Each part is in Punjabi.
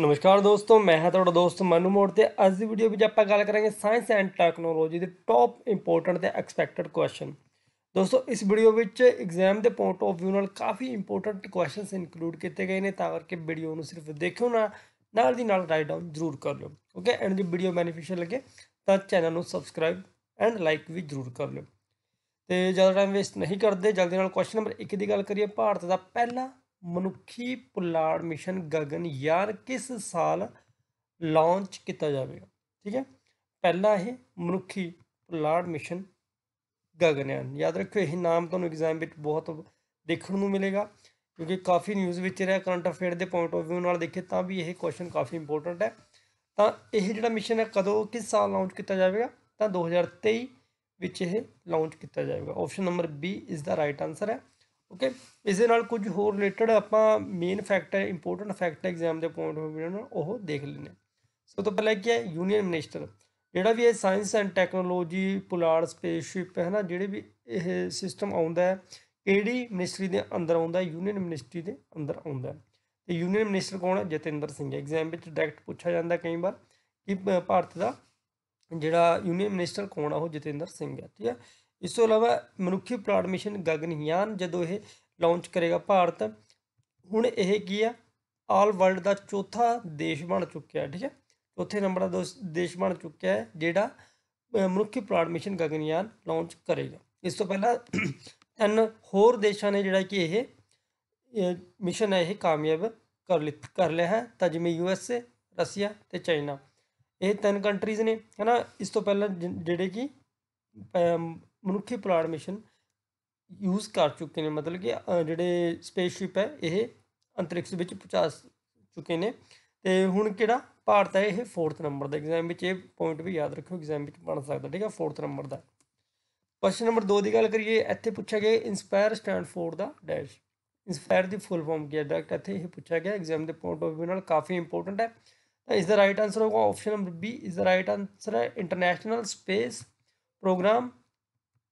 ਨਮਸਕਾਰ ਦੋਸਤੋ ਮੈਂ ਹਾਂ ਤੁਹਾਡਾ ਦੋਸਤ ਮਨੂ ਮੋੜ ਤੇ ਅੱਜ ਦੀ ਵੀਡੀਓ ਵਿੱਚ ਆਪਾਂ ਗੱਲ ਕਰਾਂਗੇ ਸਾਇੰਸ ਐਂਡ ਟੈਕਨੋਲੋਜੀ ਦੇ ਟੌਪ ਇੰਪੋਰਟੈਂਟ ਤੇ ਐਕਸਪੈਕਟਡ ਕੁਐਸਚਨ ਦੋਸਤੋ ਇਸ ਵੀਡੀਓ ਵਿੱਚ ਐਗਜ਼ਾਮ ਦੇ ਪੁਆਇੰਟ ਆਫ ਵਿਊ ਨਾਲ ਕਾਫੀ ਇੰਪੋਰਟੈਂਟ ਕੁਐਸਚਨਸ ਇਨਕਲੂਡ ਕੀਤੇ ਗਏ ਨੇ ਤਾਂ ਕਰਕੇ ਵੀਡੀਓ ਨੂੰ ਸਿਰਫ ਦੇਖਿਓ ਨਾ ਨਾਲ ਦੀ ਨਾਲ ਰਾਈਟ ਡਾਊਨ ਜ਼ਰੂਰ ਕਰ ਲਿਓ ਓਕੇ ਐਂਡ ਜੇ ਵੀਡੀਓ ਬੈਨੀਫੀਸ਼ੀਅਲ ਲੱਗੇ ਤਾਂ ਚੈਨਲ ਨੂੰ ਸਬਸਕ੍ਰਾਈਬ ਐਂਡ ਲਾਈਕ ਵੀ ਜ਼ਰੂਰ ਕਰ ਲਿਓ ਤੇ ਜ਼ਿਆਦਾ ਟਾਈਮ ਵੇਸਟ ਨਹੀਂ ਕਰਦੇ ਜਲਦੀ ਨਾਲ ਕੁਐਸਚਨ ਨੰਬਰ 1 ਦੀ ਗੱਲ ਕਰੀਏ ਭਾਰਤ ਦਾ ਪਹਿਲਾ ਮਨੁੱਖੀ ਪੁਲਾੜ ਮਿਸ਼ਨ ਗਗਨ ਯਾਰ ਕਿਸ ਸਾਲ ਲਾਂਚ ਕੀਤਾ ਜਾਵੇਗਾ ਠੀਕ ਹੈ ਪਹਿਲਾ ਇਹ ਮਨੁੱਖੀ ਪੁਲਾੜ ਮਿਸ਼ਨ ਗਗਨਯਾਨ ਯਾਦ ਰੱਖਿਓ ਇਹ ਨਾਮ ਤੁਹਾਨੂੰ ਐਗਜ਼ਾਮ ਵਿੱਚ ਬਹੁਤ ਦੇਖਣ ਨੂੰ ਮਿਲੇਗਾ ਕਿਉਂਕਿ ਕਾਫੀ ਨਿਊਜ਼ ਵਿੱਚ ਰਿਹਾ ਕਰੰਟ ਅਫੇਅਰ ਦੇ ਪੁਆਇੰਟ ਆਫ View ਨਾਲ ਦੇਖੇ ਤਾਂ ਵੀ ਇਹ ਕੁਐਸਚਨ ਕਾਫੀ ਇੰਪੋਰਟੈਂਟ ਹੈ ਤਾਂ ਇਹ ਜਿਹੜਾ ਮਿਸ਼ਨ ਹੈ ਕਦੋਂ ਕਿਸ ਸਾਲ ਲਾਂਚ ਕੀਤਾ ਜਾਵੇਗਾ ਤਾਂ 2023 ਵਿੱਚ ਇਹ ਲਾਂਚ ਕੀਤਾ ਜਾਵੇਗਾ ਆਪਸ਼ਨ ਨੰਬਰ B ਇਸ ਦਾ ਰਾਈਟ ਆਨਸਰ ਹੈ ਓਕੇ ਇਸ ਦੇ ਨਾਲ ਕੁਝ ਹੋਰ ਰਿਲੇਟਡ ਆਪਾਂ ਮੇਨ ਫੈਕਟ ਹੈ ਇੰਪੋਰਟੈਂਟ ਫੈਕਟ ਹੈ ਐਗਜ਼ਾਮ ਦੇ ਪੁਆਇੰਟ ਆਫ ਵੀਊ ਨਾਲ ਉਹ ਦੇਖ ਲੈਣੇ ਸੋ ਤੋਂ ਪਹਿਲਾਂ ਕੀ ਹੈ ਯੂਨੀਅਨ ਮਿਨਿਸਟਰ ਜਿਹੜਾ ਵੀ ਇਹ ਸਾਇੰਸ ਐਂਡ ਟੈਕਨੋਲੋਜੀ ਪੁਲਾੜ ਸਪੇਸਸ਼ਿਪ ਹੈ ਨਾ ਜਿਹੜੇ ਵੀ ਇਹ ਸਿਸਟਮ ਆਉਂਦਾ ਹੈ ਕਿਹੜੀ ਮਿਨਿਸਟਰੀ ਦੇ ਅੰਦਰ ਆਉਂਦਾ ਹੈ ਯੂਨੀਅਨ ਮਿਨਿਸਟਰੀ ਦੇ ਅੰਦਰ ਆਉਂਦਾ ਹੈ ਤੇ ਯੂਨੀਅਨ ਮਿਨਿਸਟਰ ਕੌਣ ਹੈ ਜਤਿੰਦਰ ਸਿੰਘ ਐਗਜ਼ਾਮ ਵਿੱਚ ਡਾਇਰੈਕਟ ਪੁੱਛਿਆ ਜਾਂਦਾ ਕਈ ਵਾਰ ਕਿ ਭਾਰਤ ਦਾ ਜਿਹੜਾ ਯੂਨੀਅਨ ਮਿਨਿਸਟਰ ਕੌਣ ਆ ਉਹ ਜਤਿੰਦਰ ਸਿੰਘ ਹੈ ਠੀਕ ਹੈ ਇਸ ਤੋਂ ਇਲਾਵਾ ਮਨੁੱਖੀ ਪਲਾਟ ਮਿਸ਼ਨ ਗਗਨਯਾਨ ਜਦੋਂ ਇਹ ਲਾਂਚ ਕਰੇਗਾ ਭਾਰਤ ਹੁਣ ਇਹ ਕੀ ਆ ਆਲ ਵਰਲਡ ਦਾ ਚੌਥਾ ਦੇਸ਼ ਬਣ ਚੁੱਕਿਆ ਠੀਕ ਹੈ ਚੌਥੇ ਨੰਬਰ ਦਾ ਦੇਸ਼ ਬਣ ਚੁੱਕਿਆ ਹੈ ਜਿਹੜਾ ਮਨੁੱਖੀ ਪਲਾਟ ਮਿਸ਼ਨ ਗਗਨਯਾਨ ਲਾਂਚ ਕਰੇਗਾ ਇਸ ਤੋਂ ਪਹਿਲਾਂ ਤਿੰਨ ਹੋਰ ਦੇਸ਼ਾਂ ਨੇ ਜਿਹੜਾ ਕਿ ਇਹ ਮਿਸ਼ਨ ਹੈ ਇਹ ਕਾਮਯਾਬ ਕਰ ਲਿਤ ਕਰ ਲਿਆ ਹੈ ਤਾਂ ਜਿਵੇਂ ਯੂ ਐਸ ਏ ਰਸ਼ੀਆ ਤੇ ਚਾਈਨਾ ਇਹ ਤਿੰਨ ਕੰਟਰੀਜ਼ ਨੇ ਹਨਾ ਇਸ ਤੋਂ ਪਹਿਲਾਂ ਜਿਹੜੇ ਕਿ ਮਨੁੱਖੀ ਪੁਲਾੜ ਮਿਸ਼ਨ ਯੂਜ਼ ਕਰ ਚੁੱਕੇ ਨੇ ਮਤਲਬ ਕਿ ਜਿਹੜੇ ਸਪੇਸਸ਼ਿਪ ਹੈ ਇਹ ਅੰਤਰਿਕਸ਼ ਵਿੱਚ ਪਹੁੰਚਾ ਚੁੱਕੇ ਨੇ ਤੇ ਹੁਣ ਕਿਹੜਾ ਭਾਰਤ ਹੈ ਇਹ 4th ਨੰਬਰ ਦਾ ਐਗਜ਼ਾਮ ਵਿੱਚ ਇਹ ਪੁਆਇੰਟ ਵੀ ਯਾਦ ਰੱਖੋ ਐਗਜ਼ਾਮ ਵਿੱਚ ਬਣ ਸਕਦਾ ਠੀਕ ਹੈ 4th ਨੰਬਰ ਦਾ ਕੁਐਸਚਨ ਨੰਬਰ 2 ਦੀ ਗੱਲ ਕਰੀਏ ਇੱਥੇ ਪੁੱਛਿਆ ਗਿਆ ਇਨਸਪਾਇਰ ਸਟੈਂਡਫੋਰਡ ਦਾ ਡੈਸ਼ ਇਨਸਪਾਇਰ ਦੀ ਫੁੱਲ ਫਾਰਮ ਕੀ ਹੈ ਡਾਕਟਰ ਇੱਥੇ ਇਹ ਪੁੱਛਿਆ ਗਿਆ ਐਗਜ਼ਾਮ ਦੇ ਪੁਆਇੰਟ ਆਫ View ਨਾਲ ਕਾਫੀ ਇੰਪੋਰਟੈਂਟ ਹੈ ਤਾਂ ਇਸ ਦਾ ਰਾਈਟ ਆਨਸਰ ਹੋਗਾ ਆਪਸ਼ਨ ਨੰਬਰ ਬੀ ਇਸ ਦਾ ਰਾਈਟ ਆਨਸਰ ਹੈ international space programme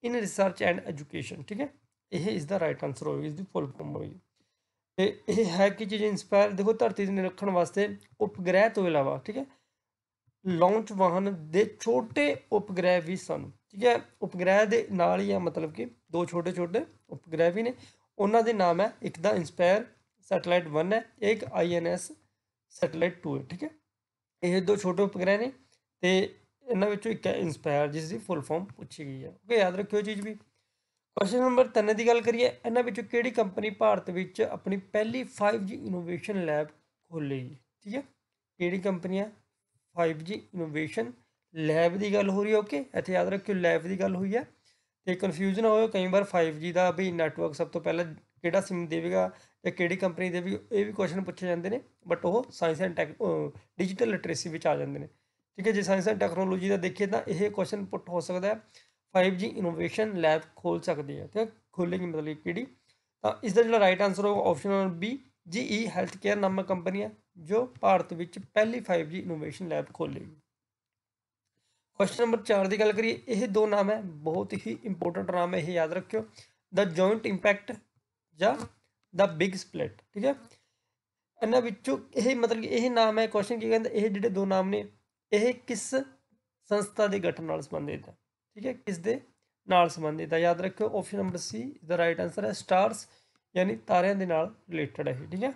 in research and education ਠੀਕ ਹੈ ਇਹ ਇਸ ਦਾ ਰਾਈਟ ਆਨਸਰ ਹੋਵੇਗਾ ਇਸ ਦੀ ਫੁੱਲ ਫਾਰਮ ਹੋਵੇਗੀ ਤੇ ਇਹ ਹੈ ਕਿ ਚੀਜ਼ ਇਨਸਪਾਇਰ ਦੇਖੋ ਧਰਤੀ ਦੇ ਨਿਰੀਖਣ ਵਾਸਤੇ ਉਪਗ੍ਰਹਿ ਤੋਂ ਇਲਾਵਾ ਠੀਕ ਹੈ ਲਾਂਚ ਵਾਹਨ ਦੇ ਛੋਟੇ ਉਪਗ੍ਰਹਿ ਵੀ ਸਨ ਠੀਕ ਹੈ ਉਪਗ੍ਰਹਿ ਦੇ ਨਾਲ ਹੀ ਆ ਮਤਲਬ ਕਿ ਦੋ ਛੋਟੇ ਛੋਟੇ ਉਪਗ੍ਰਹਿ ਵੀ ਨੇ ਉਹਨਾਂ ਦੇ ਨਾਮ ਹੈ ਇੱਕ ਦਾ ਇਨਸਪਾਇਰ ਸੈਟੇਲਾਈਟ 1 ਹੈ ਇੱਕ ਆਈਐਨਐਸ ਸੈਟੇਲਾਈਟ 2 ਹੈ ਠੀਕ ਹੈ ਇਹ ਦੋ ਛੋਟੇ ਉਪਗ੍ਰਹਿ ਨੇ ਤੇ ਇਹਨਾਂ ਵਿੱਚੋਂ ਇੱਕ ਹੈ ਇਨਸਪਾਇਰ ਜਿਸ ਦੀ ਫੁੱਲ ਫਾਰਮ ਪੁੱਛੀ ਗਈ ਹੈ ਓਕੇ ਯਾਦ ਰੱਖਿਓ ਚੀਜ਼ ਵੀ ਕੁਐਸਚਨ ਨੰਬਰ 3 ਦੀ ਗੱਲ ਕਰੀਏ ਇਹਨਾਂ ਵਿੱਚੋਂ ਕਿਹੜੀ ਕੰਪਨੀ ਭਾਰਤ ਵਿੱਚ ਆਪਣੀ ਪਹਿਲੀ 5G ਇਨੋਵੇਸ਼ਨ ਲੈਬ ਖੋਲ੍ਹੇਗੀ ਠੀਕ ਹੈ ਕਿਹੜੀ ਕੰਪਨੀ ਹੈ 5G ਇਨੋਵੇਸ਼ਨ ਲੈਬ ਦੀ ਗੱਲ ਹੋ ਰਹੀ ਹੈ ਓਕੇ ਇੱਥੇ ਯਾਦ ਰੱਖਿਓ ਲੈਬ ਦੀ ਗੱਲ ਹੋਈ ਹੈ ਤੇ ਕਨਫਿਊਜ਼ਨ ਹੋਇਆ ਕਈ ਵਾਰ 5G ਦਾ ਵੀ ਨੈਟਵਰਕ ਸਭ ਤੋਂ ਪਹਿਲਾਂ ਕਿਹੜਾ ਸਿਮ ਦੇਵੇਗਾ ਤੇ ਕਿਹੜੀ ਕੰਪਨੀ ਦੇ ਵੀ ਇਹ ਵੀ ਕੁਐਸਚਨ ਪੁੱਛੇ ਜਾਂਦੇ ਨੇ ਬਟ ਉਹ science and tech digital literacy ਵਿੱਚ ਆ ਜਾਂਦੇ ਨੇ ਠੀਕ ਹੈ ਜੇ ਸਾਇੰਸ ਐਂਡ ਟੈਕਨੋਲੋਜੀ ਦਾ ਦੇਖੀਏ ਤਾਂ ਇਹ ਕੁਐਸਚਨ ਪੁੱਟ ਹੋ ਸਕਦਾ ਹੈ 5G ਇਨੋਵੇਸ਼ਨ ਲੈਬ ਖੋਲ ਸਕਦੀ ਹੈ ਤੇ ਖੋਲੇਗੀ ਮਤਲਬ ਕਿਹੜੀ ਤਾਂ ਇਸ ਦਾ ਜਿਹੜਾ ਰਾਈਟ ਆਨਸਰ ਹੋਗਾ option number B GE health care ਨਾਮਕ ਕੰਪਨੀ ਹੈ ਜੋ ਭਾਰਤ ਵਿੱਚ ਪਹਿਲੀ 5G ਇਨੋਵੇਸ਼ਨ ਲੈਬ ਖੋਲੇਗੀ ਕੁਐਸਚਨ ਨੰਬਰ 4 ਦੀ ਗੱਲ ਕਰੀਏ ਇਹ ਦੋ ਨਾਮ ਹੈ ਬਹੁਤ ਹੀ ਇੰਪੋਰਟੈਂਟ ਨਾਮ ਹੈ ਇਹ ਯਾਦ ਰੱਖਿਓ ਦਾ ਜੁਆਇੰਟ ਇੰਪੈਕਟ ਜਾਂ ਦਾ ਬਿਗ ਸਪਲਿਟ ਠੀਕ ਹੈ ਇਹਨਾਂ ਵਿੱਚੋਂ ਇਹ ਮਤਲਬ ਇਹ ਨਾਮ ਹੈ ਕੁਐਸਚਨ ਕੀ ਕਹਿੰਦਾ ਇਹ ਜਿਹੜੇ ਦੋ ਨਾਮ ਨੇ ਇਹ ਕਿਸ ਸੰਸਥਾ ਦੇ ਗਠਨ ਨਾਲ ਸੰਬੰਧਿਤ ਹੈ ਠੀਕ ਹੈ ਕਿਸ ਦੇ ਨਾਲ ਸੰਬੰਧਿਤ ਹੈ ਯਾਦ ਰੱਖਿਓ ਆਪਸ਼ਨ ਨੰਬਰ ਸੀ ਦਾ ਰਾਈਟ ਆਨਸਰ ਹੈ ਸਟਾਰਸ ਯਾਨੀ ਤਾਰਿਆਂ ਦੇ ਨਾਲ ਰਿਲੇਟਡ ਹੈ ਠੀਕ ਹੈ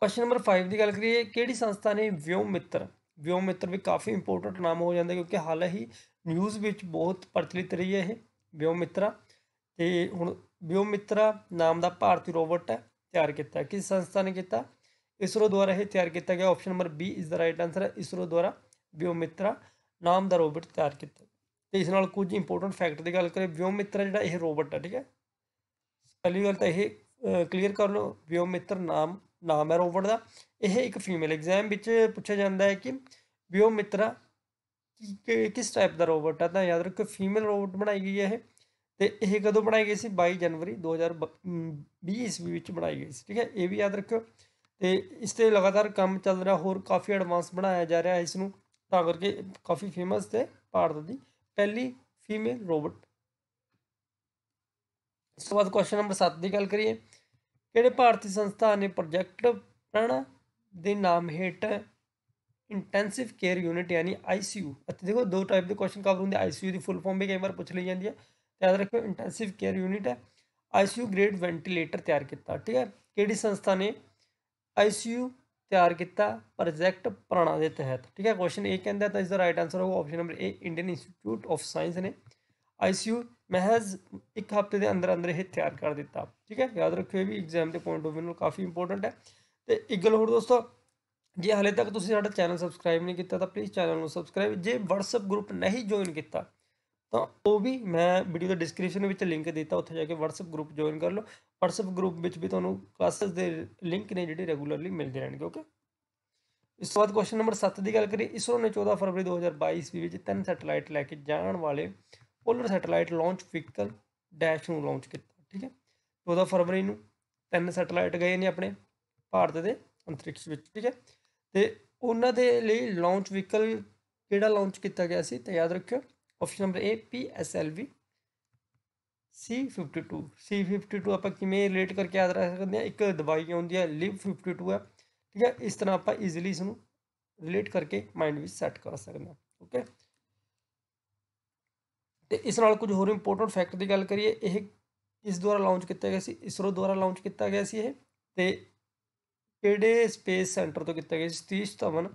ਕੁਐਸਚਨ ਨੰਬਰ 5 ਦੀ ਗੱਲ ਕਰੀਏ ਕਿਹੜੀ ਸੰਸਥਾ ਨੇ ਵਿਯੋਮ ਮਿੱਤਰ ਵਿਯੋਮ ਮਿੱਤਰ ਵੀ ਕਾਫੀ ਇੰਪੋਰਟੈਂਟ ਨਾਮ ਹੋ ਜਾਂਦਾ ਕਿਉਂਕਿ ਹਾਲ ਹੀ ਨਿਊਜ਼ ਵਿੱਚ ਬਹੁਤ ਪ੍ਰਚਲਿਤ ਰਹੀ ਹੈ ਇਹ ਵਿਯੋਮ ਮਿੱਤਰਾ ਤੇ ਹੁਣ ਵਿਯੋਮ ਮਿੱਤਰਾ ਨਾਮ ਦਾ ਭਾਰਤੀ ਰੋਬੋਟ ਹੈ ਤਿਆਰ ਕੀਤਾ ਕਿਸ ਸੰਸਥਾ ਨੇ ਕੀਤਾ ਇਸਰੋ ਦੁਆਰਾ ਇਹ ਤਿਆਰ ਕੀਤਾ ਗਿਆ option number B is the right answer ਹੈ ਇਸਰੋ ਦੁਆਰਾ ਵਿਓਮਿਤਰਾ ਨਾਮ ਦਾ ਰੋਬੋਟ ਤਿਆਰ ਕੀਤਾ ਤੇ ਇਸ ਨਾਲ ਕੁਝ ਇੰਪੋਰਟੈਂਟ ਫੈਕਟ ਦੀ ਗੱਲ ਕਰੇ ਵਿਓਮਿਤਰਾ ਜਿਹੜਾ ਇਹ ਰੋਬੋਟ ਹੈ ਠੀਕ ਹੈ ਪਹਿਲੀ ਗੱਲ ਤਾਂ ਇਹ ਕਲੀਅਰ ਕਰ ਲਓ ਵਿਓਮਿਤਰ ਨਾਮ ਨਾਮ ਹੈ ਰੋਬੋਟ ਦਾ ਇਹ ਇੱਕ ਫੀਮੇਲ ਐਗਜ਼ਾਮ ਵਿੱਚ ਪੁੱਛਿਆ ਜਾਂਦਾ ਹੈ ਕਿ ਵਿਓਮਿਤਰਾ ਕਿਸ ਟਾਈਪ ਦਾ ਰੋਬੋਟ ਹੈ ਤਾਂ ਯਾਦ ਰੱਖੋ ਫੀਮੇਲ ਰੋਬੋਟ ਬਣਾਈ ਗਈ ਹੈ ਇਹ ਤੇ ਇਹ ਕਦੋਂ ਬਣਾਈ ਗਈ ਸੀ 22 ਜਨਵਰੀ 2020 ਈਸਵੀ ਵਿੱਚ ਬਣਾਈ ਗਈ ਸੀ ਠੀਕ ਹੈ ਇਹ ਵੀ ਯਾਦ ਰੱਖਿਓ ਤੇ ਇਸ ਤੇ ਲਗਾਤਾਰ ਕੰਮ ਚੱਲ ਰਿਹਾ ਹੋਰ ਕਾਫੀ ਐਡਵਾਂਸ ਬਣਾਇਆ ਜਾ ਰਿਹਾ ਹੈ ਇਸ ਨੂੰ ਤਾਂ ਕਰਕੇ ਕਾਫੀ ਫੇਮਸ ਤੇ ਭਾਰਤ ਦੀ ਪਹਿਲੀ ਫੀਮੇਲ ਰੋਬੋਟ ਇਸ ਤੋਂ ਬਾਅਦ ਕੁਐਸਚਨ ਨੰਬਰ 7 ਦੀ ਗੱਲ ਕਰੀਏ ਕਿਹੜੇ ਭਾਰਤੀ ਸੰਸਥਾ ਨੇ ਪ੍ਰੋਜੈਕਟ ਪ੍ਰਣਾ ਦੇ ਨਾਮ ਹੇਠ ਇੰਟੈਂਸਿਵ ਕੇਅਰ ਯੂਨਿਟ ਯਾਨੀ ਆਈਸੀਯੂ ਅਤੇ ਦੇਖੋ ਦੋ ਟਾਈਪ ਦੇ ਕੁਐਸਚਨ ਕਵਰ ਹੁੰਦੇ ਆਈਸੀਯੂ ਦੀ ਫੁੱਲ ਫਾਰਮ ਵੀ ਕਈ ਵਾਰ ਪੁੱਛ ਲਈ ਜਾਂਦੀ ਹੈ ਯਾਦ ਰੱਖੋ ਇੰਟੈਂਸਿਵ ਕੇਅਰ ਯੂਨਿਟ ਹੈ ਆਈਸੀਯੂ ਗ੍ਰੇਡ ਵੈਂਟੀਲੇਟਰ ਤਿਆਰ ਕੀਤਾ ਠੀਕ ਹੈ ਕਿਹੜੀ ਸੰਸਥਾ ਨੇ ਆਈਸੀਯੂ ਤਿਆਰ ਕੀਤਾ ਪ੍ਰੋਜੈਕਟ ਪ੍ਰਾਣਾ ਦੇ ਤਹਿਤ ਠੀਕ ਹੈ ਕੁਐਸਚਨ ਇਹ ਕਹਿੰਦਾ ਤਾਂ ਇਸ ਦਾ ਰਾਈਟ ਆਨਸਰ ਹੋਊਗਾ option number A Indian Institute of Science ਨੇ ਆਈਸੀਯੂ ਮਹਿਜ਼ ਇੱਕ ਹਫ਼ਤੇ ਦੇ ਅੰਦਰ ਅੰਦਰ ਇਹ ਤਿਆਰ ਕਰ ਦਿੱਤਾ ਠੀਕ ਹੈ ਯਾਦ ਰੱਖਿਓ ਇਹ ਵੀ ਐਗਜ਼ਾਮ ਦੇ ਪੁਆਇੰਟ ਆਫ ਵਿਊ ਨਾਲ ਕਾਫੀ ਇੰਪੋਰਟੈਂਟ ਹੈ ਤੇ ਇੱਕ ਗੱਲ ਹੋਰ ਦੋਸਤੋ ਜੇ ਹਾਲੇ ਤੱਕ ਤੁਸੀਂ ਸਾਡਾ ਚੈਨਲ ਸਬਸਕ੍ਰਾਈਬ ਨਹੀਂ ਕੀਤਾ ਤਾਂ ਪਲੀਜ਼ ਚੈਨਲ ਨੂੰ ਸਬਸਕ੍ਰਾਈਬ ਜੇ WhatsApp ਗਰੁੱਪ ਨਹੀਂ ਜੁਆਇਨ ਕੀਤਾ ਤਾਂ ਉਹ ਵੀ ਮੈਂ ਵੀਡੀਓ ਦਾ ਡਿਸਕ੍ਰਿਪਸ਼ਨ ਵਿੱਚ ਲਿੰਕ ਦਿੱਤਾ ਉੱਥੇ ਜਾ ਕੇ WhatsApp ਗਰੁੱਪ ਜੁਆਇਨ ਕਰ ਲਓ WhatsApp ਗਰੁੱਪ ਵਿੱਚ ਵੀ ਤੁਹਾਨੂੰ ਕਲਾਸਸ ਦੇ ਲਿੰਕ ਨੇ ਜਿਹੜੇ ਰੈਗੂਲਰਲੀ ਮਿਲਦੇ ਰਹਿਣਗੇ ਓਕੇ ਇਸ ਤੋਂ ਬਾਅਦ ਕੁਐਸਚਨ ਨੰਬਰ 7 ਦੀ ਗੱਲ ਕਰੀਏ ਇਸਰੋ ਨੇ 14 ਫਰਵਰੀ 2022 ਵਿੱਚ ਤਿੰਨ ਸੈਟੇਲਾਈਟ ਲੈ ਕੇ ਜਾਣ ਵਾਲੇ polar satellite launch vehicle dash ਨੂੰ ਲਾਂਚ ਕੀਤਾ ਠੀਕ ਹੈ 14 ਫਰਵਰੀ ਨੂੰ ਤਿੰਨ ਸੈਟੇਲਾਈਟ ਗਏ ਨੇ ਆਪਣੇ ਭਾਰਤ ਦੇ ਅੰਤਰਿਕਸ਼ ਵਿੱਚ ਠੀਕ ਹੈ ਤੇ ਉਹਨਾਂ ਦੇ ਲਈ ਲਾਂਚ ਵਹੀਕਲ ਕਿਹੜਾ ਲਾਂਚ ਕੀਤਾ ਗਿਆ ਸੀ ਤੇ ਯਾਦ ਰੱਖਿਓ option number A PSLV C52 C52 ਆਪਾਂ ਕਿਵੇਂ ਰਿਲੇਟ ਕਰਕੇ ਯਾਦ ਰੱਖ ਸਕਦੇ ਆ ਇੱਕ ਦਵਾਈ ਆਉਂਦੀ ਹੈ ਲਿਵ 52 ਹੈ ਠੀਕ ਹੈ ਇਸ ਤਰ੍ਹਾਂ ਆਪਾਂ ਈਜ਼ੀਲੀ ਇਸ ਨੂੰ ਰਿਲੇਟ ਕਰਕੇ ਮਾਈਂਡ ਵਿੱਚ ਸੈੱਟ ਕਰ ਸਕਦੇ ਆ ਓਕੇ ਤੇ ਇਸ ਨਾਲ ਕੁਝ ਹੋਰ ਇੰਪੋਰਟੈਂਟ ਫੈਕਟ ਦੀ ਗੱਲ ਕਰੀਏ ਇਹ ਇਸ ਦੁਆਰਾ ਲਾਂਚ ਕੀਤਾ ਗਿਆ ਸੀ ਇਸਰੋ ਦੁਆਰਾ ਲਾਂਚ ਕੀਤਾ ਗਿਆ ਸੀ ਇਹ ਤੇ ਕਿਹੜੇ ਸਪੇਸ ਸੈਂਟਰ ਤੋਂ ਕੀਤਾ ਗਿਆ ਸੀ 30 Dhawan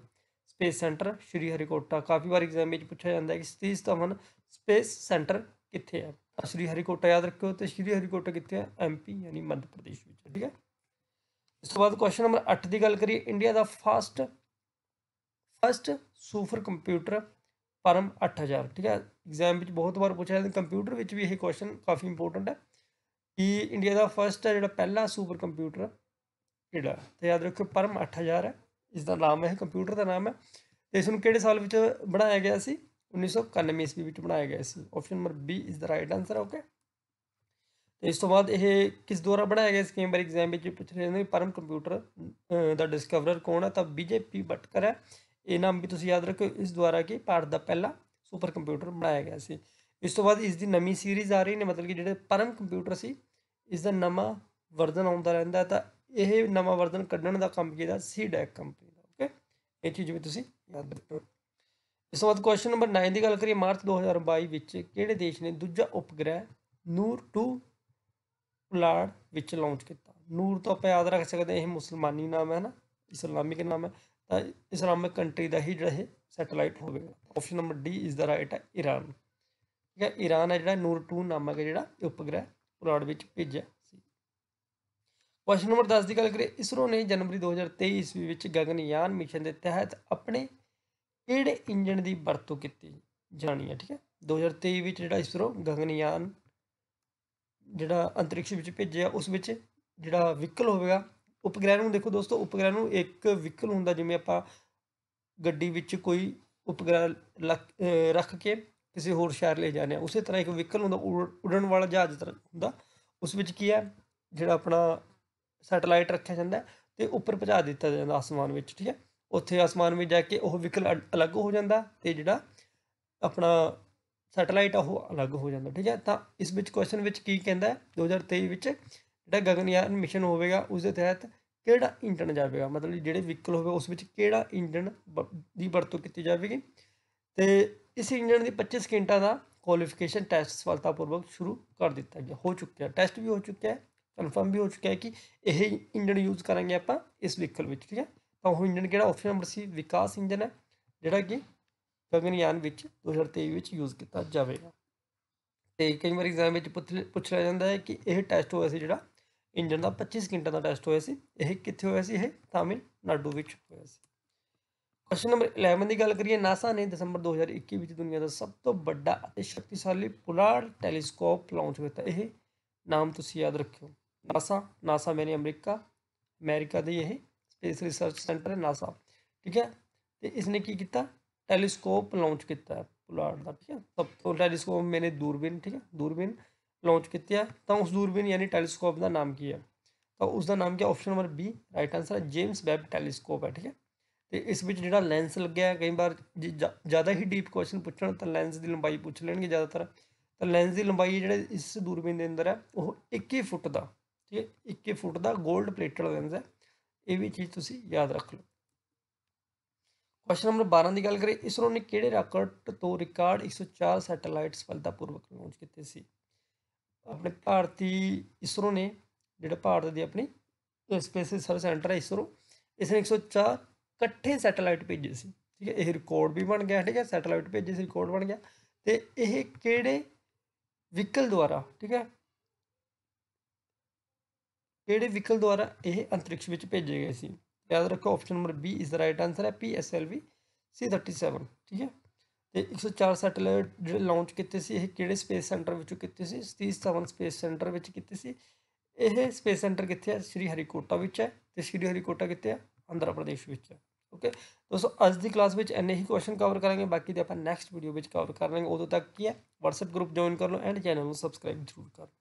space centre Sriharikota ਕਾਫੀ ਵਾਰ ਐਗਜ਼ਾਮ ਵਿੱਚ ਪੁੱਛਿਆ ਜਾਂਦਾ ਹੈ ਕਿ ਸਤੀਸ਼ ਧਵਨ ਸਪੇਸ ਸੈਂਟਰ ਕਿੱਥੇ ਹੈ ਸ਼੍ਰੀ ਹਰੀਕੋਟਾ ਯਾਦ ਰੱਖਿਓ ਤੇ ਸ਼੍ਰੀ ਹਰੀਕੋਟਾ ਕਿੱਥੇ ਹੈ ਐਮਪੀ ਯਾਨੀ ਮੱਧ ਪ੍ਰਦੇਸ਼ ਵਿੱਚ ਠੀਕ ਹੈ ਇਸ ਤੋਂ ਬਾਅਦ ਕੁਐਸਚਨ ਨੰਬਰ 8 ਦੀ ਗੱਲ ਕਰੀਏ ਇੰਡੀਆ ਦਾ fast first supercomputer Param 8000 ਠੀਕ ਹੈ ਐਗਜ਼ਾਮ ਵਿੱਚ ਬਹੁਤ ਵਾਰ ਪੁੱਛਿਆ ਜਾਂਦਾ ਕੰਪਿਊਟਰ ਵਿੱਚ ਵੀ ਇਹ ਕੁਐਸਚਨ ਕਾਫੀ ਇੰਪੋਰਟੈਂਟ ਹੈ ਕਿ ਇੰਡੀਆ ਦਾ ਫਸਟ ਹੈ ਜਿਹੜਾ ਪਹਿਲਾ ਸੁਪਰ ਕੰਪਿਊਟਰ ਜਿਹੜਾ ਤੇ ਯਾਦ ਰੱਖਿਓ ਪਰਮ 8000 ਹੈ ਇਸ ਦਾ ਨਾਮ ਹੈ ਕੰਪਿਊਟਰ ਦਾ ਨਾਮ ਹੈ ਤੇ ਇਸ ਨੂੰ ਕਿਹੜੇ ਸਾਲ ਵਿੱਚ ਬਣਾਇਆ ਗਿਆ ਸੀ 1991 ਈਸਵੀ ਵਿੱਚ ਬਣਾਇਆ ਗਿਆ ਸੀ ਆਪਸ਼ਨ ਨੰਬਰ B ਇਸ ਦਾ ਰਾਈਟ ਆਨਸਰ ਹੈ ਓਕੇ ਤੇ ਇਸ ਤੋਂ ਬਾਅਦ ਇਹ ਕਿਸ ਦੁਆਰਾ ਬਣਾਇਆ ਗਿਆ ਇਸ ਕੇਮ ਵਾਰ ਐਗਜ਼ਾਮ ਵਿੱਚ ਪੁੱਛ ਰਹੇ ਨੇ ਪਰਮ ਕੰਪਿਊਟਰ ਦਾ ਡਿਸਕਵਰਰ ਕੌਣ ਹੈ ਤਾਂ ਬੀਜੇਪੀ ਬਟਕਰ ਹੈ ਇਹ ਨਾਮ ਵੀ ਤੁਸੀਂ ਯਾਦ ਰੱਖੋ ਇਸ ਦੁਆਰਾ ਕਿ ਭਾਰਤ ਦਾ ਪਹਿਲਾ ਸੁਪਰ ਕੰਪਿਊਟਰ ਬਣਾਇਆ ਗਿਆ ਸੀ ਇਸ ਤੋਂ ਬਾਅਦ ਇਸ ਦੀ ਨਵੀਂ ਸੀਰੀਜ਼ ਆ ਰਹੀ ਨੇ ਮਤਲਬ ਕਿ ਜਿਹੜੇ ਪਰਮ ਕੰਪਿਊਟਰ ਸੀ ਇਸ ਦਾ ਨਵਾਂ ਵਰਜ਼ਨ ਆਉਂਦਾ ਰਹਿੰਦਾ ਤਾਂ ਇਹ ਨਵਾਂ ਵਰਜ਼ਨ ਕੱਢਣ ਦਾ ਕੰਮ ਜਿਹੜਾ ਸੀ ਡੈਕ ਕੰਪਨੀ ਦਾ ਓਕੇ ਇਹ ਚੀਜ਼ ਵੀ ਤੁਸੀਂ ਯਾਦ ਰੱਖੋ ਇਸ ਤੋਂ ਬਾਅਦ ਕੁਐਸਚਨ ਨੰਬਰ 9 ਦੀ ਗੱਲ ਕਰੀਏ ਮਾਰਚ 2022 ਵਿੱਚ ਕਿਹੜੇ ਦੇਸ਼ ਨੇ ਦੂਜਾ ਉਪਗ੍ਰਹਿ ਨੂਰ 2 ਪੁਲਾੜ ਵਿੱਚ ਲਾਂਚ ਕੀਤਾ ਨੂਰ ਤੋਂ ਆਪਾਂ ਯਾਦ ਰੱਖ ਸਕਦੇ ਇਹ ਮੁਸਲਮਾਨੀ ਨਾਮ ਹੈ ਨਾ ਇਸਲਾਮਿਕ ਨਾਮ ਹੈ ਤਾਂ ਇਸਲਾਮਿਕ ਕੰਟਰੀ ਦਾ ਹੀ ਜਿਹੜਾ ਇਹ ਸੈਟੇਲਾਈਟ ਹੋਵੇਗਾ option number D is the right ਹੈ ਇਰਾਨ ਠੀਕ ਹੈ ਈਰਾਨ ਹੈ ਜਿਹੜਾ ਨੂਰ 2 ਨਾਮਕ ਜਿਹੜਾ ਉਪਗ੍ਰਹਿ ਪੁਲਾੜ ਵਿੱਚ ਭੇਜਿਆ ਪ੍ਰਸ਼ਨ ਨੰਬਰ 10 ਦੀ ਗੱਲ ਕਰੀਏ ਇਸਰੋ ਨੇ ਜਨਵਰੀ 2023 ਈਸਵੀ ਵਿੱਚ ਗਗਨਯਾਨ ਮਿਸ਼ਨ ਦੇ ਤਹਿਤ ਆਪਣੇ ਕਿਹੜੇ ਇੰਜਣ ਦੀ ਵਰਤੋਂ ਕੀਤੀ ਜਾਣੀ ਹੈ ਠੀਕ ਹੈ 2023 ਵਿੱਚ ਜਿਹੜਾ ਇਸਰੋ ਗਗਨਯਾਨ ਜਿਹੜਾ ਅੰਤਰਿਕਸ਼ ਵਿੱਚ ਭੇਜਿਆ ਉਸ ਵਿੱਚ ਜਿਹੜਾ ਵਹੀਕਲ ਹੋਵੇਗਾ ਉਪਗ੍ਰਹਿ ਨੂੰ ਦੇਖੋ ਦੋਸਤੋ ਉਪਗ੍ਰਹਿ ਨੂੰ ਇੱਕ ਵਹੀਕਲ ਹੁੰਦਾ ਜਿਵੇਂ ਆਪਾਂ ਗੱਡੀ ਵਿੱਚ ਕੋਈ ਉਪਗ੍ਰਹਿ ਰੱਖ ਕੇ ਕਿਸੇ ਹੋਰ ਸ਼ਹਿਰ ਲੈ ਜਾਂਦੇ ਆ ਉਸੇ ਤਰ੍ਹਾਂ ਇੱਕ ਵਹੀਕਲ ਹੁੰਦਾ ਉਡਣ ਵਾਲਾ ਜਹਾਜ਼ ਤਰ੍ਹਾਂ ਹੁੰਦਾ ਉਸ ਵਿੱਚ ਕੀ ਹੈ ਜਿਹੜਾ ਆਪਣਾ ਸੈਟੇਲਾਈਟ ਰੱਖਿਆ ਜਾਂਦਾ ਤੇ ਉੱਪਰ ਪਹੁੰਚਾ ਦਿੱਤਾ ਜਾਂਦਾ ਆਸਮਾਨ ਵਿੱਚ ਠੀਕ ਹੈ ਉੱਥੇ ਆਸਮਾਨ ਵਿੱਚ ਜਾ ਕੇ ਉਹ ਵਿਕਲ ਅਲੱਗ ਹੋ ਜਾਂਦਾ ਤੇ ਜਿਹੜਾ ਆਪਣਾ ਸੈਟੇਲਾਈਟ ਉਹ ਅਲੱਗ ਹੋ ਜਾਂਦਾ ਠੀਕ ਹੈ ਤਾਂ ਇਸ ਵਿੱਚ ਕੁਐਸਚਨ ਵਿੱਚ ਕੀ ਕਹਿੰਦਾ 2023 ਵਿੱਚ ਜਿਹੜਾ ਗਗਨਯਾਨ ਮਿਸ਼ਨ ਹੋਵੇਗਾ ਉਸ ਦੇ ਤਹਿਤ ਕਿਹੜਾ ਇੰਜਣ ਜਾਵੇਗਾ ਮਤਲਬ ਜਿਹੜੇ ਵਹੀਕਲ ਹੋਵੇ ਉਸ ਵਿੱਚ ਕਿਹੜਾ ਇੰਜਨ ਦੀ ਵਰਤੋਂ ਕੀਤੀ ਜਾਵੇਗੀ ਤੇ ਇਸ ਇੰਜਣ ਦੀ 25 ਸਕਿੰਟਾਂ ਦਾ ਕੁਆਲੀਫਿਕੇਸ਼ਨ ਟੈਸਟ ਸਫਲਤਾਪੂਰਵਕ ਸ਼ੁਰੂ ਕਰ ਦਿੱਤਾ ਗਿਆ ਹੋ ਚੁੱਕਿਆ ਟੈਸਟ ਵੀ ਹੋ ਚੁੱਕਿਆ ਹੈ ਕਨਫਰਮ ਵੀ ਹੋ ਚੁੱਕਿਆ ਹੈ ਕਿ ਇਹ ਇੰਜਨ ਯੂਜ਼ ਕਰਾਂਗੇ ਆਪਾਂ ਇਸ ਵਹੀਕਲ ਵਿੱਚ ਠੀਕ ਹੈ ਤਾਂ ਉਹ ਇੰਜਨ ਕਿਹੜਾ option number C Vikas engine ਹੈ ਜਿਹੜਾ ਕਿ ਗਗਨਯਾਨ ਵਿੱਚ 2023 ਵਿੱਚ ਯੂਜ਼ ਕੀਤਾ ਜਾਵੇਗਾ ਤੇ ਕਈ ਵਾਰ ਐਗਜ਼ਾਮ ਵਿੱਚ ਪੁੱਛ ਲਿਆ ਜਾਂਦਾ ਹੈ ਕਿ ਇਹ ਟੈਸਟ ਹੋਇਆ ਸੀ ਜਿਹੜਾ ਇੰਜਨ ਦਾ 25 ਸਕਿੰਟਾਂ ਦਾ ਟੈਸਟ ਹੋਇਆ ਸੀ ਇਹ ਕਿੱਥੇ ਹੋਇਆ ਸੀ ਇਹ ਤਾਮਿਲ ਨਾਡੂ ਵਿੱਚ ਹੋਇਆ ਸੀ ਕੁਐਸਚਨ ਨੰਬਰ 11 ਦੀ ਗੱਲ ਕਰੀਏ ਨਾਸਾ ਨੇ ਦਸੰਬਰ 2021 ਵਿੱਚ ਦੁਨੀਆ ਦਾ ਸਭ ਤੋਂ ਵੱਡਾ ਅਤੇ ਸ਼ਕਤੀਸ਼ਾਲੀ ਪੁਲਾੜ ਟੈਲੀਸਕੋਪ ਲਾਂਚ ਕੀਤਾ ਇਹ ਨਾਮ ਤੁਸੀਂ ਯਾਦ ਰੱਖਿਓ ਨਾਸਾ ਨਾਸਾ ਮੈਨੇ ਅਮਰੀਕਾ ਅਮਰੀਕਾ ਦੇ ਇਹ ਸਪੇਸ ਰਿਸਰਚ ਸੈਂਟਰ ਹੈ ਨਾਸਾ ਠੀਕ ਹੈ ਤੇ ਨੇ ਕੀ ਕੀਤਾ ਟੈਲੀਸਕੋਪ ਲਾਂਚ ਕੀਤਾ ਪੁਲਾੜ ਦਾ ਠੀਕ ਹੈ ਸਭ ਤੋਂ ਟੈਲੀਸਕੋਪ ਮੈਨੇ ਦੂਰਬੀਨ ਠੀਕ ਹੈ ਦੂਰਬੀਨ ਲਾਂਚ ਕੀਤਾ ਤਾਂ ਉਸ ਦੂਰਬੀਨ ਯਾਨੀ ਟੈਲੀਸਕੋਪ ਦਾ ਨਾਮ ਕੀ ਹੈ ਤਾਂ ਉਸ ਦਾ ਨਾਮ ਕੀ option number B right answer ਹੈ ਜੇਮਸ ਵੈਬ ਟੈਲੀਸਕੋਪ ਹੈ ਠੀਕ ਹੈ ਤੇ ਇਸ ਵਿੱਚ ਜਿਹੜਾ ਲੈਂਸ ਲੱਗਿਆ ਹੈ ਕਈ ਵਾਰ ਜਿਆਦਾ ਹੀ ਡੀਪ ਕੁਐਸਚਨ ਪੁੱਛਣ ਤਾਂ ਲੈਂਸ ਦੀ ਲੰਬਾਈ ਪੁੱਛ ਲੈਣਗੇ ਜ਼ਿਆਦਾਤਰ ਤਾਂ ਲੈਂਸ ਦੀ ਲੰਬਾਈ ਜਿਹੜੇ ਇਸ ਦੂਰਬੀਨ ਦੇ ਅੰਦਰ ਹੈ ਉਹ 21 ਫੁੱਟ ਦਾ ਠੀਕ 21 ਫੁੱਟ ਦਾ 골ਡ ਪਲੇਟਡ ਲੈਂਸ ਹੈ ਇਹ ਵੀ ਚੀਜ਼ ਤੁਸੀਂ ਯਾਦ ਰੱਖ ਲਓ ਕੁਐਸਚਨ ਨੰਬਰ 12 ਦੀ ਗੱਲ ਕਰੀਏ ਇਸਰੋ ਨੇ ਕਿਹੜੇ ਰਾਕਟ ਤੋਂ ਰਿਕਾਰਡ 104 ਸੈਟੇਲਾਈਟਸ ਪੂਰਵਕ ਲਾਂਚ ਕੀਤੇ ਸੀ ਆਪਣੇ ਭਾਰਤੀ ਇਸਰੋ ਨੇ ਜਿਹੜਾ ਭਾਰਤ ਦੀ ਆਪਣੀ ਸਪੇਸ ਰਿਸਰਚ ਸੈਂਟਰ ਹੈ ਇਸਰੋ ਇਸ ਨੇ 104 ਇਕੱਠੇ ਸੈਟੇਲਾਈਟ ਭੇਜੇ ਸੀ ਠੀਕ ਹੈ ਇਹ ਰਿਕਾਰਡ ਵੀ ਬਣ ਗਿਆ ਠੀਕ ਹੈ ਸੈਟੇਲਾਈਟ ਭੇਜੇ ਸੀ ਰਿਕਾਰਡ ਬਣ ਗਿਆ ਤੇ ਇਹ ਕਿਹੜੇ ਵਹੀਕਲ ਦੁਆਰਾ ਠੀਕ ਹੈ ਕਿਹੜੇ ਵਿਕਲ ਦੁਆਰਾ ਇਹ ਅੰਤਰਿਕਸ਼ ਵਿੱਚ ਭੇਜੇ ਗਏ ਸੀ ਯਾਦ ਰੱਖੋ option number B is the right answer ਹੈ PSLV C37 ਠੀਕ ਹੈ ਤੇ 104 ਸੈਟੇਲਾਈਟ ਜਿਹੜੇ ਲਾਂਚ ਕੀਤੇ ਸੀ ਇਹ ਕਿਹੜੇ ਸਪੇਸ ਸੈਂਟਰ ਵਿੱਚੋਂ ਕੀਤੇ ਸੀ 37 ਸਪੇਸ ਸੈਂਟਰ ਵਿੱਚ ਕੀਤੇ ਸੀ ਇਹ ਸਪੇਸ ਸੈਂਟਰ ਕਿੱਥੇ ਹੈ ਸ਼੍ਰੀ ਹਰੀਕੋਟਾ ਵਿੱਚ ਹੈ ਤੇ ਸ਼੍ਰੀ ਹਰੀਕੋਟਾ ਕਿੱਥੇ ਹੈ ਆਂਧਰਾ ਪ੍ਰਦੇਸ਼ ਵਿੱਚ ਹੈ ਓਕੇ ਦੋਸਤੋ ਅੱਜ ਦੀ ਕਲਾਸ ਵਿੱਚ ਐਨੇ ਹੀ ਕੁਐਸਚਨ ਕਵਰ ਕਰਾਂਗੇ ਬਾਕੀ ਦੇ ਆਪਾਂ ਨੈਕਸਟ ਵੀਡੀਓ ਵਿੱਚ ਕਵਰ ਕਰ ਲਾਂਗੇ ਉਦੋਂ ਤੱਕ ਕੀ ਹੈ WhatsApp ਗਰੁੱਪ ਜੁਆਇਨ ਕਰ ਲਓ ਐਂਡ ਚੈਨਲ ਨੂੰ ਸਬਸਕ੍ਰਾਈਬ ਜ਼ਰੂਰ ਲਓ